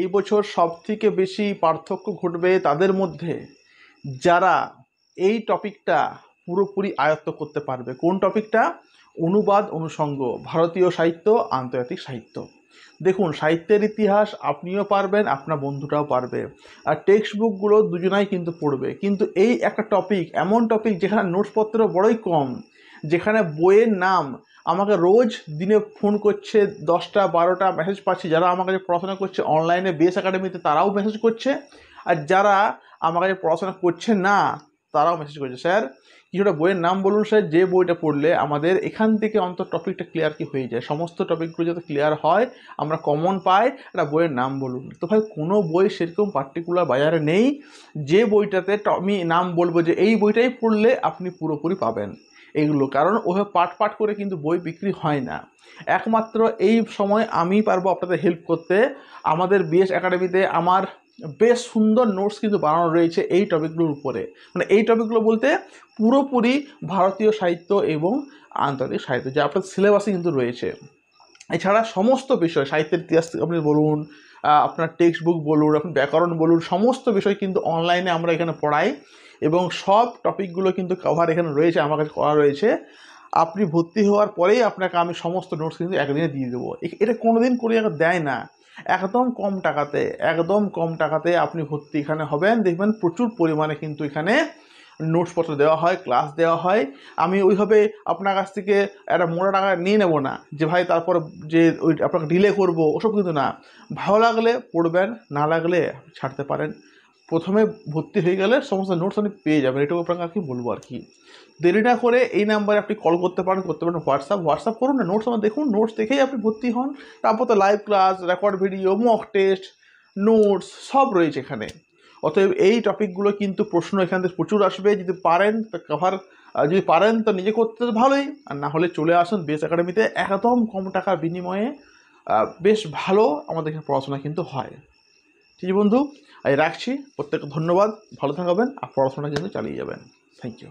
এই বছর সবথেকে বেশি পার্থক্য ঘটবে তাদের মধ্যে যারা এই টপিকটা পুরোপুরি আয়ত্ত করতে পারবে কোন টপিকটা অনুবাদ অনুষঙ্গ ভারতীয় সাহিত্য আন্তর্জাতিক সাহিত্য দেখুন সাহিত্যের ইতিহাস আপনিও পারবেন আপনার বন্ধুটাও পারবে আর টেক্সট বুকগুলো দুজনাই কিন্তু পড়বে কিন্তু এই একটা টপিক এমন টপিক যেখানে নোটসপত্র বড়ই কম যেখানে বইয়ের নাম আমাকে রোজ দিনে ফোন করছে দশটা বারোটা মেসেজ পাচ্ছি যারা আমার কাছে পড়াশোনা করছে অনলাইনে বেস একাডেমিতে তারাও মেসেজ করছে আর যারা আমার কাছে পড়াশোনা করছে না তারাও মেসেজ করছে স্যার কিছুটা বইয়ের নাম বলুন স্যার যে বইটা পড়লে আমাদের এখান থেকে অন্তর টপিকটা ক্লিয়ার কি হয়ে যায় সমস্ত টপিকগুলো যাতে ক্লিয়ার হয় আমরা কমন পাই একটা বইয়ের নাম বলুন তো ভাই কোনো বই সেরকম পার্টিকুলার বাজারে নেই যে বইটাতে আমি নাম বলবো যে এই বইটাই পড়লে আপনি পুরোপুরি পাবেন এগুলো কারণ ওভাবে পাট পাট করে কিন্তু বই বিক্রি হয় না একমাত্র এই সময় আমি পারবো আপনাদের হেল্প করতে আমাদের বিএস একাডেমিতে আমার বেশ সুন্দর নোটস কিন্তু বানানো রয়েছে এই টপিকগুলোর উপরে মানে এই টপিকগুলো বলতে পুরোপুরি ভারতীয় সাহিত্য এবং আন্তর্জাতিক সাহিত্য যা আপনার সিলেবাসে কিন্তু রয়েছে এছাড়া সমস্ত বিষয় সাহিত্যের ইতিহাস আপনি বলুন আপনার টেক্সট বুক বলুন আপনি ব্যাকরণ বলুন সমস্ত বিষয় কিন্তু অনলাইনে আমরা এখানে পড়াই এবং সব টপিকগুলো কিন্তু কভার এখানে রয়েছে আমার কাছে করা রয়েছে আপনি ভর্তি হওয়ার পরেই আপনাকে আমি সমস্ত নোটস কিন্তু একদিনে দিয়ে দেবো এটা কোনো দিন করে দেয় না একদম কম টাকাতে একদম কম টাকাতে আপনি ভর্তি এখানে হবেন দেখবেন প্রচুর পরিমাণে কিন্তু এখানে নোটসপত্র দেওয়া হয় ক্লাস দেওয়া হয় আমি ওইভাবে আপনার কাছ থেকে একটা মোটা টাকা নিয়ে নেবো না যে ভাই তারপর যে ওই আপনাকে ডিলে করবো ওসব কিন্তু না ভালো লাগলে পড়বেন না লাগলে ছাড়তে পারেন প্রথমে ভর্তি হয়ে গেলে সমস্ত নোটস আপনি পেয়ে যাবেন এটুকু আপনাকে আর কি বলবো আর কি দেরি না করে এই নাম্বারে আপনি কল করতে পারেন করতে পারেন হোয়াটসঅ্যাপ হোয়াটসঅ্যাপ করুন না নোটস আমার দেখুন নোটস দেখেই আপনি ভর্তি হন তারপর তো live class record video mock test notes সব রয়েছে এখানে অতএব এই টপিকগুলো কিন্তু প্রশ্ন এখান থেকে প্রচুর আসবে যদি পারেন কভার যদি পারেন তো নিজে করতে ভালোই আর না হলে চলে আসুন বেস একাডেমিতে একদম কম টাকার বিনিময়ে বেশ ভালো আমাদের এখানে পড়াশোনা কিন্তু হয় ঠিক বন্ধু এই রাখছি প্রত্যেককে ধন্যবাদ ভালো থাকবেন আর পড়াশোনা কিন্তু চালিয়ে যাবেন থ্যাংক ইউ